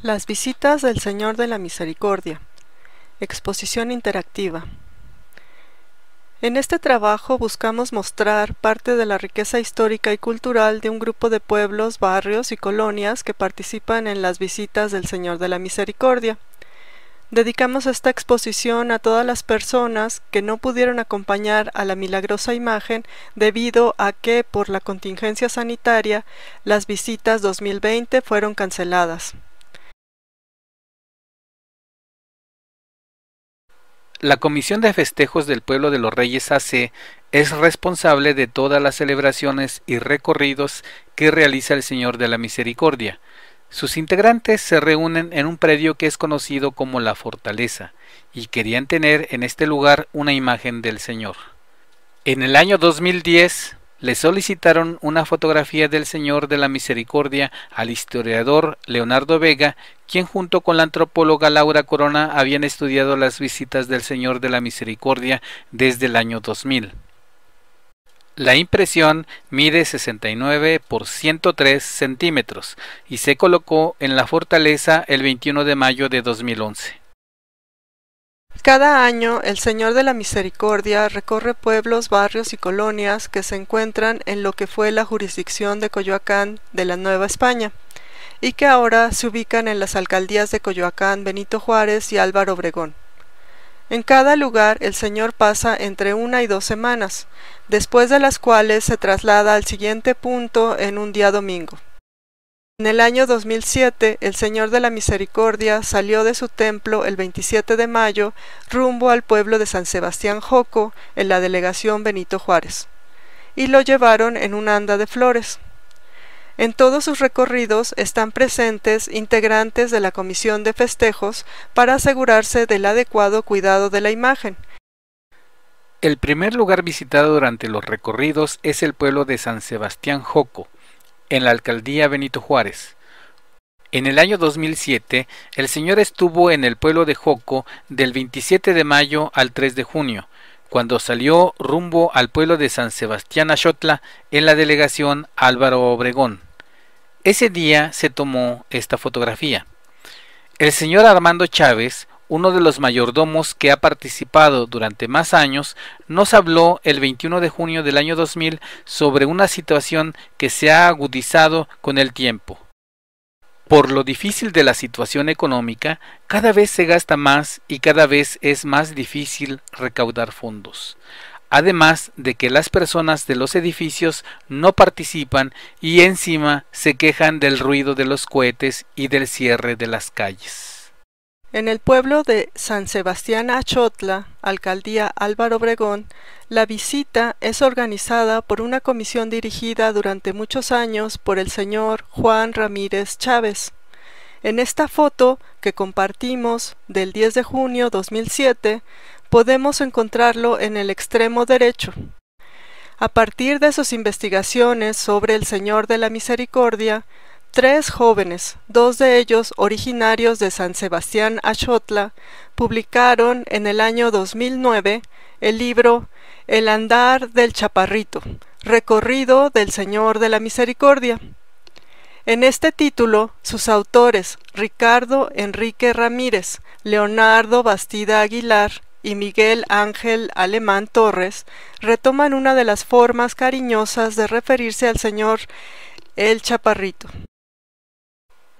Las visitas del Señor de la Misericordia. Exposición interactiva. En este trabajo buscamos mostrar parte de la riqueza histórica y cultural de un grupo de pueblos, barrios y colonias que participan en las visitas del Señor de la Misericordia. Dedicamos esta exposición a todas las personas que no pudieron acompañar a la milagrosa imagen debido a que, por la contingencia sanitaria, las visitas 2020 fueron canceladas. La Comisión de Festejos del Pueblo de los Reyes AC es responsable de todas las celebraciones y recorridos que realiza el Señor de la Misericordia. Sus integrantes se reúnen en un predio que es conocido como la Fortaleza, y querían tener en este lugar una imagen del Señor. En el año 2010, le solicitaron una fotografía del Señor de la Misericordia al historiador Leonardo Vega, quien junto con la antropóloga Laura Corona habían estudiado las visitas del Señor de la Misericordia desde el año 2000. La impresión mide 69 por 103 centímetros y se colocó en la fortaleza el 21 de mayo de 2011. Cada año el Señor de la Misericordia recorre pueblos, barrios y colonias que se encuentran en lo que fue la jurisdicción de Coyoacán de la Nueva España y que ahora se ubican en las alcaldías de Coyoacán, Benito Juárez y Álvaro Obregón. En cada lugar el Señor pasa entre una y dos semanas, después de las cuales se traslada al siguiente punto en un día domingo. En el año 2007, el Señor de la Misericordia salió de su templo el 27 de mayo rumbo al pueblo de San Sebastián Joco, en la delegación Benito Juárez, y lo llevaron en una anda de flores. En todos sus recorridos están presentes integrantes de la Comisión de Festejos para asegurarse del adecuado cuidado de la imagen. El primer lugar visitado durante los recorridos es el pueblo de San Sebastián Joco, en la alcaldía Benito Juárez. En el año 2007, el señor estuvo en el pueblo de Joco del 27 de mayo al 3 de junio, cuando salió rumbo al pueblo de San Sebastián Achotla en la delegación Álvaro Obregón. Ese día se tomó esta fotografía. El señor Armando Chávez, uno de los mayordomos que ha participado durante más años, nos habló el 21 de junio del año 2000 sobre una situación que se ha agudizado con el tiempo. Por lo difícil de la situación económica, cada vez se gasta más y cada vez es más difícil recaudar fondos. Además de que las personas de los edificios no participan y encima se quejan del ruido de los cohetes y del cierre de las calles. En el pueblo de San Sebastián Achotla, alcaldía Álvaro Obregón, la visita es organizada por una comisión dirigida durante muchos años por el señor Juan Ramírez Chávez. En esta foto que compartimos del 10 de junio 2007 podemos encontrarlo en el extremo derecho. A partir de sus investigaciones sobre el Señor de la Misericordia, Tres jóvenes, dos de ellos originarios de San Sebastián Achotla, publicaron en el año 2009 el libro El andar del chaparrito, recorrido del Señor de la Misericordia. En este título, sus autores Ricardo Enrique Ramírez, Leonardo Bastida Aguilar y Miguel Ángel Alemán Torres retoman una de las formas cariñosas de referirse al Señor el Chaparrito.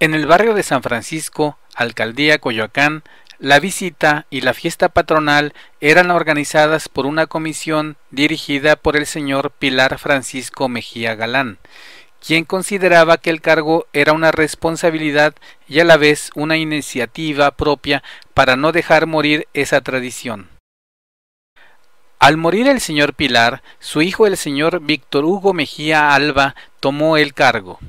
En el barrio de San Francisco, Alcaldía Coyoacán, la visita y la fiesta patronal eran organizadas por una comisión dirigida por el señor Pilar Francisco Mejía Galán, quien consideraba que el cargo era una responsabilidad y a la vez una iniciativa propia para no dejar morir esa tradición. Al morir el señor Pilar, su hijo el señor Víctor Hugo Mejía Alba tomó el cargo.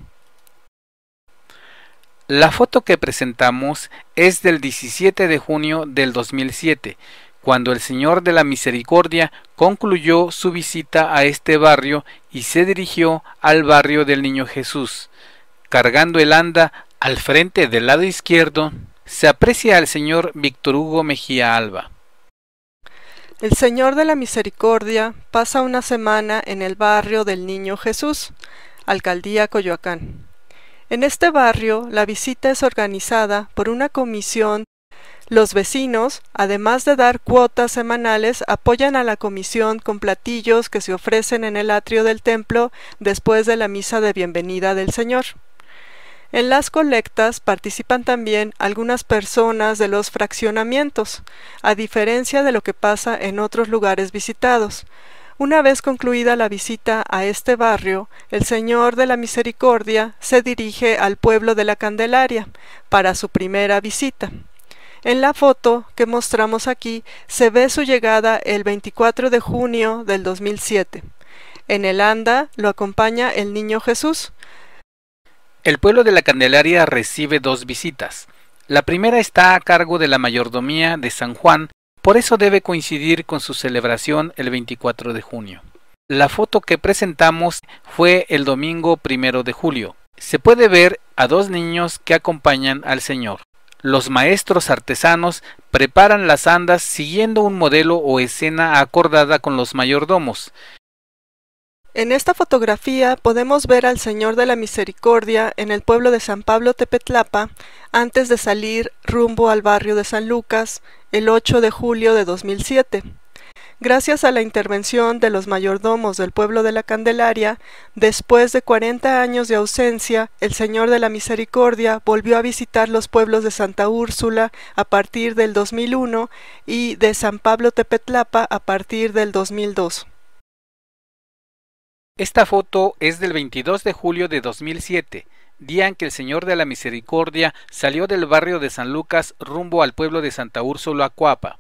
La foto que presentamos es del 17 de junio del 2007, cuando el Señor de la Misericordia concluyó su visita a este barrio y se dirigió al barrio del Niño Jesús. Cargando el anda al frente del lado izquierdo, se aprecia al señor Víctor Hugo Mejía Alba. El Señor de la Misericordia pasa una semana en el barrio del Niño Jesús, Alcaldía Coyoacán. En este barrio, la visita es organizada por una comisión. Los vecinos, además de dar cuotas semanales, apoyan a la comisión con platillos que se ofrecen en el atrio del templo después de la misa de bienvenida del Señor. En las colectas participan también algunas personas de los fraccionamientos, a diferencia de lo que pasa en otros lugares visitados. Una vez concluida la visita a este barrio, el Señor de la Misericordia se dirige al pueblo de la Candelaria para su primera visita. En la foto que mostramos aquí se ve su llegada el 24 de junio del 2007. En el anda lo acompaña el niño Jesús. El pueblo de la Candelaria recibe dos visitas. La primera está a cargo de la mayordomía de San Juan por eso debe coincidir con su celebración el 24 de junio. La foto que presentamos fue el domingo primero de julio. Se puede ver a dos niños que acompañan al Señor. Los maestros artesanos preparan las andas siguiendo un modelo o escena acordada con los mayordomos, en esta fotografía podemos ver al Señor de la Misericordia en el pueblo de San Pablo Tepetlapa antes de salir rumbo al barrio de San Lucas el 8 de julio de 2007. Gracias a la intervención de los mayordomos del pueblo de la Candelaria, después de 40 años de ausencia, el Señor de la Misericordia volvió a visitar los pueblos de Santa Úrsula a partir del 2001 y de San Pablo Tepetlapa a partir del 2002. Esta foto es del 22 de julio de 2007, día en que el Señor de la Misericordia salió del barrio de San Lucas rumbo al pueblo de Santa Úrsula, Cuapa.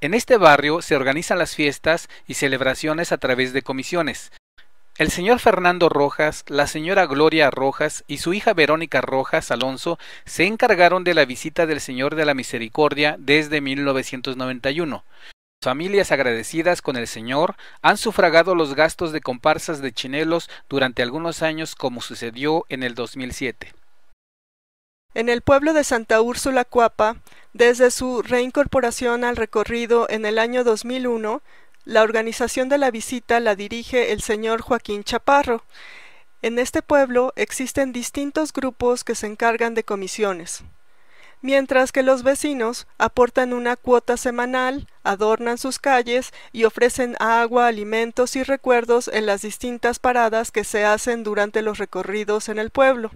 En este barrio se organizan las fiestas y celebraciones a través de comisiones. El señor Fernando Rojas, la señora Gloria Rojas y su hija Verónica Rojas Alonso se encargaron de la visita del Señor de la Misericordia desde 1991. Familias agradecidas con el Señor han sufragado los gastos de comparsas de chinelos durante algunos años como sucedió en el 2007. En el pueblo de Santa Úrsula Cuapa, desde su reincorporación al recorrido en el año 2001, la organización de la visita la dirige el señor Joaquín Chaparro. En este pueblo existen distintos grupos que se encargan de comisiones mientras que los vecinos aportan una cuota semanal, adornan sus calles y ofrecen agua, alimentos y recuerdos en las distintas paradas que se hacen durante los recorridos en el pueblo.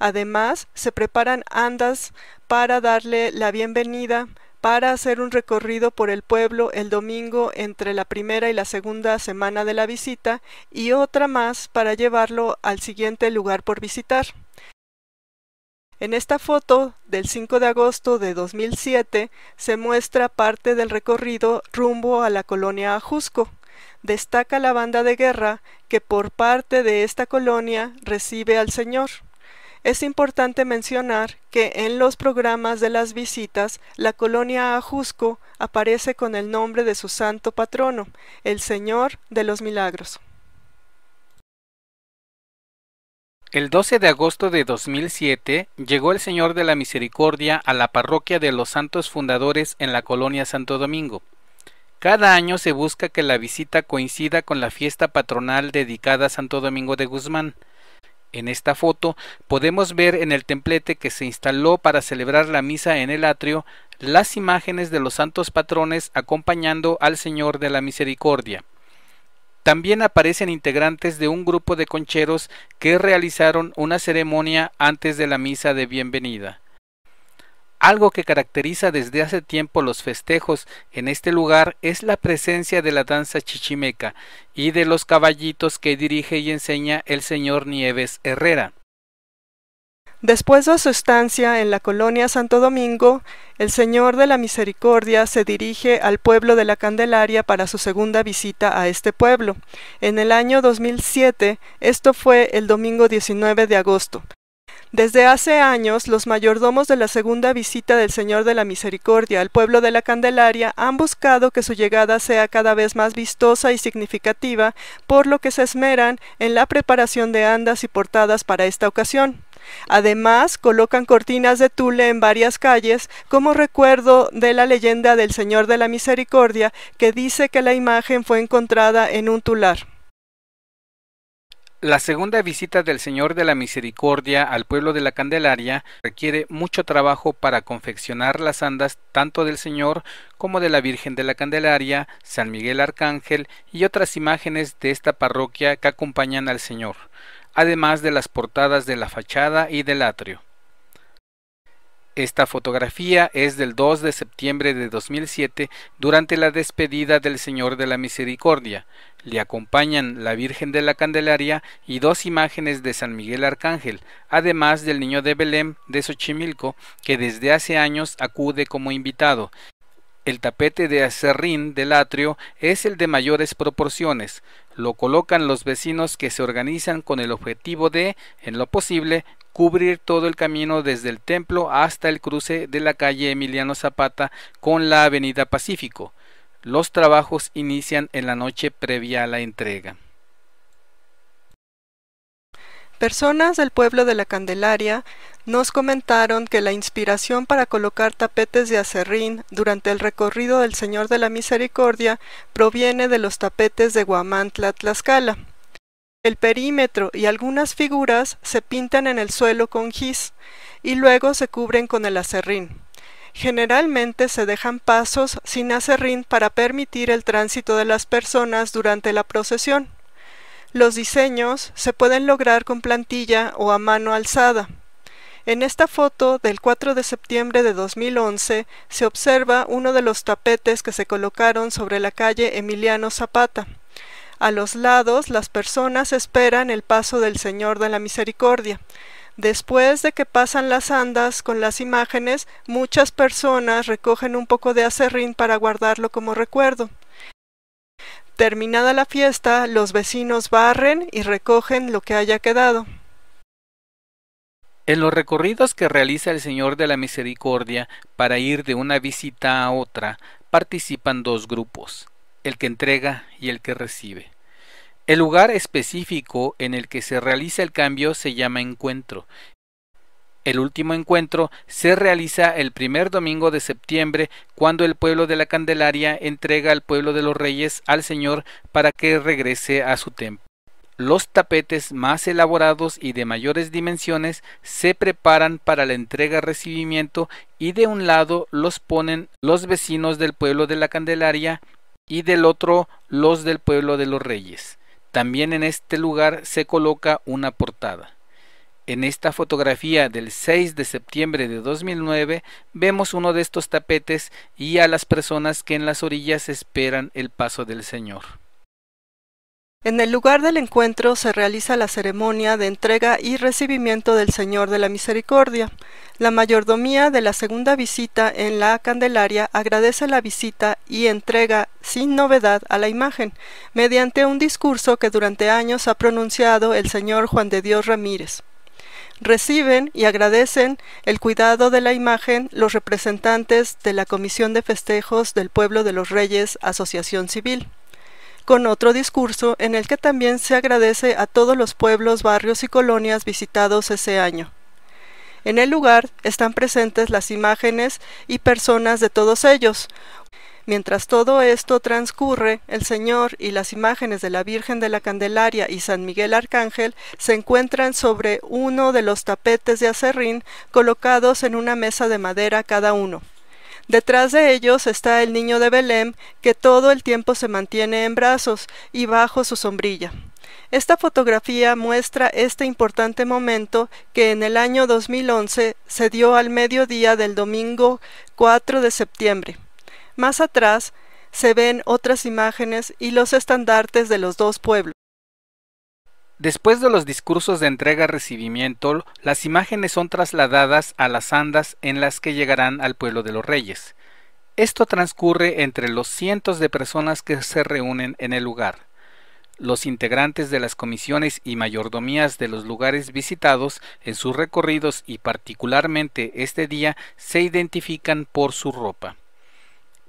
Además, se preparan andas para darle la bienvenida, para hacer un recorrido por el pueblo el domingo entre la primera y la segunda semana de la visita y otra más para llevarlo al siguiente lugar por visitar. En esta foto del 5 de agosto de 2007 se muestra parte del recorrido rumbo a la colonia Ajusco. Destaca la banda de guerra que por parte de esta colonia recibe al Señor. Es importante mencionar que en los programas de las visitas la colonia Ajusco aparece con el nombre de su santo patrono, el Señor de los Milagros. El 12 de agosto de 2007 llegó el Señor de la Misericordia a la parroquia de los Santos Fundadores en la colonia Santo Domingo. Cada año se busca que la visita coincida con la fiesta patronal dedicada a Santo Domingo de Guzmán. En esta foto podemos ver en el templete que se instaló para celebrar la misa en el atrio las imágenes de los santos patrones acompañando al Señor de la Misericordia. También aparecen integrantes de un grupo de concheros que realizaron una ceremonia antes de la misa de bienvenida. Algo que caracteriza desde hace tiempo los festejos en este lugar es la presencia de la danza chichimeca y de los caballitos que dirige y enseña el señor Nieves Herrera. Después de su estancia en la colonia Santo Domingo, el Señor de la Misericordia se dirige al pueblo de la Candelaria para su segunda visita a este pueblo. En el año 2007, esto fue el domingo 19 de agosto. Desde hace años, los mayordomos de la segunda visita del Señor de la Misericordia al pueblo de la Candelaria han buscado que su llegada sea cada vez más vistosa y significativa, por lo que se esmeran en la preparación de andas y portadas para esta ocasión. Además, colocan cortinas de tule en varias calles como recuerdo de la leyenda del Señor de la Misericordia que dice que la imagen fue encontrada en un tular. La segunda visita del Señor de la Misericordia al pueblo de la Candelaria requiere mucho trabajo para confeccionar las andas tanto del Señor como de la Virgen de la Candelaria, San Miguel Arcángel y otras imágenes de esta parroquia que acompañan al Señor además de las portadas de la fachada y del atrio. Esta fotografía es del 2 de septiembre de 2007 durante la despedida del Señor de la Misericordia. Le acompañan la Virgen de la Candelaria y dos imágenes de San Miguel Arcángel, además del Niño de Belén de Xochimilco, que desde hace años acude como invitado. El tapete de acerrín del atrio es el de mayores proporciones, lo colocan los vecinos que se organizan con el objetivo de, en lo posible, cubrir todo el camino desde el templo hasta el cruce de la calle Emiliano Zapata con la avenida Pacífico. Los trabajos inician en la noche previa a la entrega. Personas del pueblo de la Candelaria nos comentaron que la inspiración para colocar tapetes de acerrín durante el recorrido del Señor de la Misericordia proviene de los tapetes de Guamantla, Tlaxcala. El perímetro y algunas figuras se pintan en el suelo con gis y luego se cubren con el acerrín. Generalmente se dejan pasos sin acerrín para permitir el tránsito de las personas durante la procesión. Los diseños se pueden lograr con plantilla o a mano alzada. En esta foto del 4 de septiembre de 2011 se observa uno de los tapetes que se colocaron sobre la calle Emiliano Zapata. A los lados las personas esperan el paso del Señor de la Misericordia. Después de que pasan las andas con las imágenes, muchas personas recogen un poco de acerrín para guardarlo como recuerdo. Terminada la fiesta, los vecinos barren y recogen lo que haya quedado. En los recorridos que realiza el Señor de la Misericordia para ir de una visita a otra, participan dos grupos, el que entrega y el que recibe. El lugar específico en el que se realiza el cambio se llama encuentro el último encuentro se realiza el primer domingo de septiembre, cuando el pueblo de la Candelaria entrega al pueblo de los reyes al Señor para que regrese a su templo. Los tapetes más elaborados y de mayores dimensiones se preparan para la entrega-recibimiento y de un lado los ponen los vecinos del pueblo de la Candelaria y del otro los del pueblo de los reyes. También en este lugar se coloca una portada. En esta fotografía del 6 de septiembre de 2009 vemos uno de estos tapetes y a las personas que en las orillas esperan el paso del Señor. En el lugar del encuentro se realiza la ceremonia de entrega y recibimiento del Señor de la Misericordia. La mayordomía de la segunda visita en la Candelaria agradece la visita y entrega sin novedad a la imagen, mediante un discurso que durante años ha pronunciado el señor Juan de Dios Ramírez reciben y agradecen el cuidado de la imagen los representantes de la Comisión de Festejos del Pueblo de los Reyes Asociación Civil, con otro discurso en el que también se agradece a todos los pueblos, barrios y colonias visitados ese año. En el lugar están presentes las imágenes y personas de todos ellos, Mientras todo esto transcurre, el Señor y las imágenes de la Virgen de la Candelaria y San Miguel Arcángel se encuentran sobre uno de los tapetes de acerrín colocados en una mesa de madera cada uno. Detrás de ellos está el niño de Belén, que todo el tiempo se mantiene en brazos y bajo su sombrilla. Esta fotografía muestra este importante momento que en el año 2011 se dio al mediodía del domingo 4 de septiembre. Más atrás se ven otras imágenes y los estandartes de los dos pueblos. Después de los discursos de entrega-recibimiento, las imágenes son trasladadas a las andas en las que llegarán al pueblo de los reyes. Esto transcurre entre los cientos de personas que se reúnen en el lugar. Los integrantes de las comisiones y mayordomías de los lugares visitados en sus recorridos y particularmente este día se identifican por su ropa.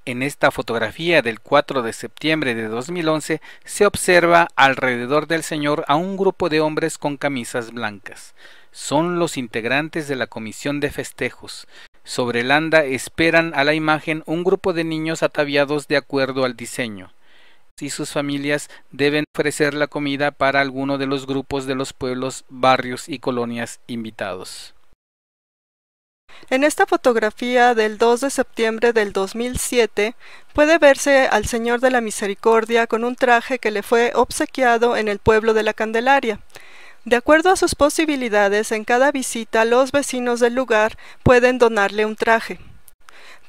En esta fotografía del 4 de septiembre de 2011 se observa alrededor del señor a un grupo de hombres con camisas blancas. Son los integrantes de la comisión de festejos. Sobre el anda esperan a la imagen un grupo de niños ataviados de acuerdo al diseño. Y sus familias deben ofrecer la comida para alguno de los grupos de los pueblos, barrios y colonias invitados. En esta fotografía del 2 de septiembre del 2007 puede verse al Señor de la Misericordia con un traje que le fue obsequiado en el pueblo de la Candelaria. De acuerdo a sus posibilidades, en cada visita los vecinos del lugar pueden donarle un traje.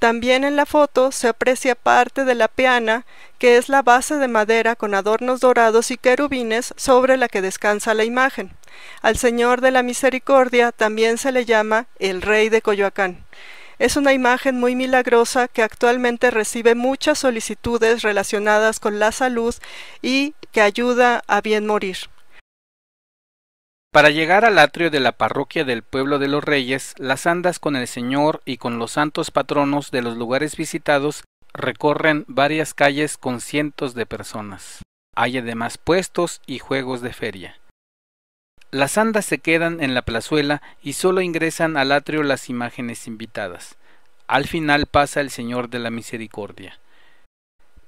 También en la foto se aprecia parte de la peana, que es la base de madera con adornos dorados y querubines sobre la que descansa la imagen. Al Señor de la Misericordia también se le llama el Rey de Coyoacán. Es una imagen muy milagrosa que actualmente recibe muchas solicitudes relacionadas con la salud y que ayuda a bien morir. Para llegar al atrio de la parroquia del pueblo de los reyes, las andas con el Señor y con los santos patronos de los lugares visitados recorren varias calles con cientos de personas. Hay además puestos y juegos de feria. Las andas se quedan en la plazuela y solo ingresan al atrio las imágenes invitadas. Al final pasa el Señor de la Misericordia.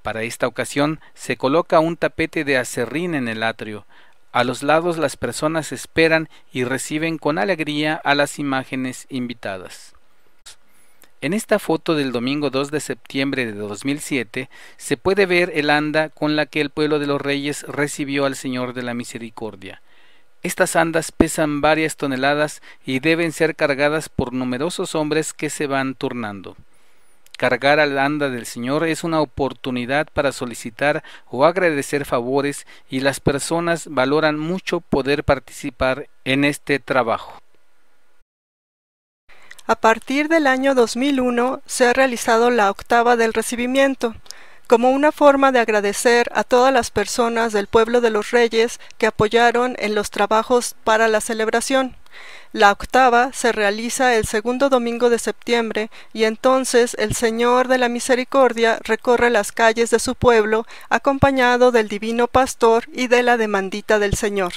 Para esta ocasión se coloca un tapete de acerrín en el atrio, a los lados las personas esperan y reciben con alegría a las imágenes invitadas. En esta foto del domingo 2 de septiembre de 2007 se puede ver el anda con la que el pueblo de los reyes recibió al Señor de la Misericordia. Estas andas pesan varias toneladas y deben ser cargadas por numerosos hombres que se van turnando. Cargar al anda del Señor es una oportunidad para solicitar o agradecer favores y las personas valoran mucho poder participar en este trabajo. A partir del año 2001 se ha realizado la octava del recibimiento, como una forma de agradecer a todas las personas del pueblo de los reyes que apoyaron en los trabajos para la celebración. La octava se realiza el segundo domingo de septiembre y entonces el Señor de la Misericordia recorre las calles de su pueblo acompañado del Divino Pastor y de la demandita del Señor.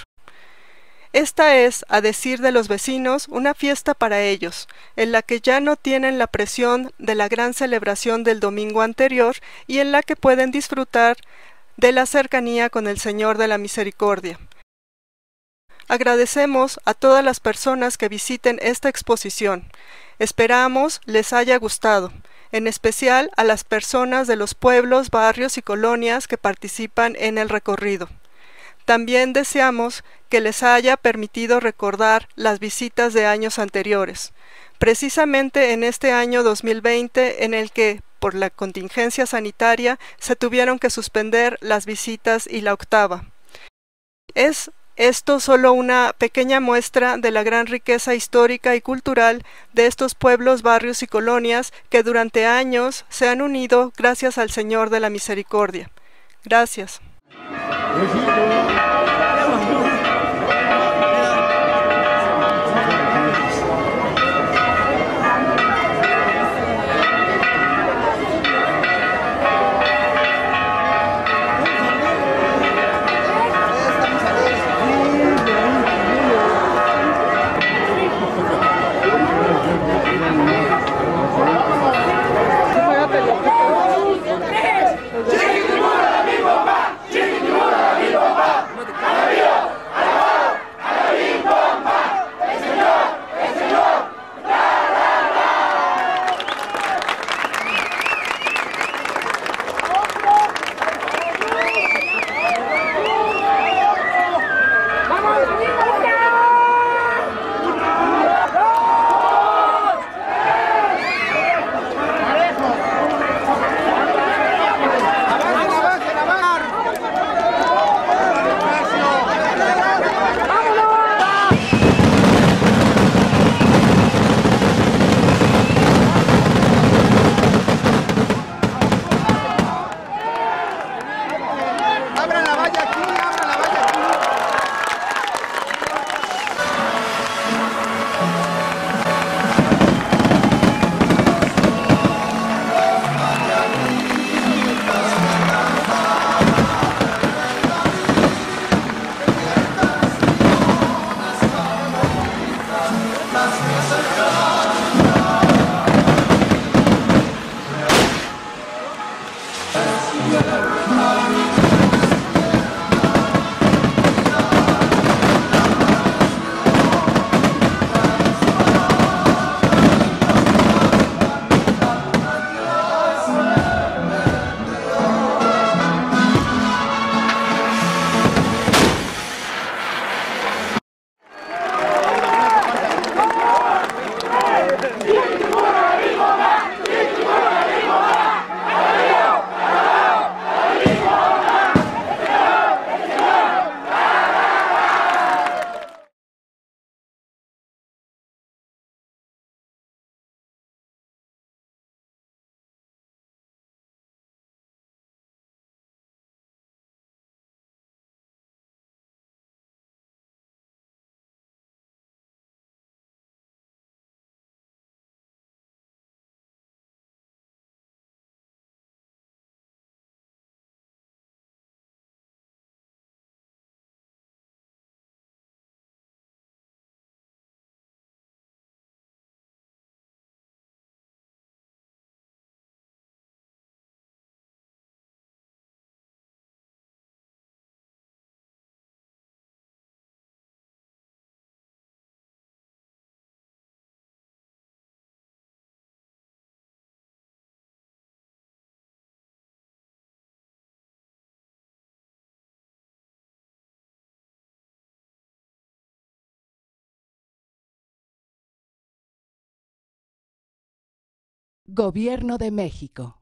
Esta es, a decir de los vecinos, una fiesta para ellos, en la que ya no tienen la presión de la gran celebración del domingo anterior y en la que pueden disfrutar de la cercanía con el Señor de la Misericordia. Agradecemos a todas las personas que visiten esta exposición. Esperamos les haya gustado, en especial a las personas de los pueblos, barrios y colonias que participan en el recorrido. También deseamos que les haya permitido recordar las visitas de años anteriores, precisamente en este año 2020 en el que, por la contingencia sanitaria, se tuvieron que suspender las visitas y la octava. Es esto solo una pequeña muestra de la gran riqueza histórica y cultural de estos pueblos, barrios y colonias que durante años se han unido gracias al Señor de la Misericordia. Gracias. If you go Gobierno de México.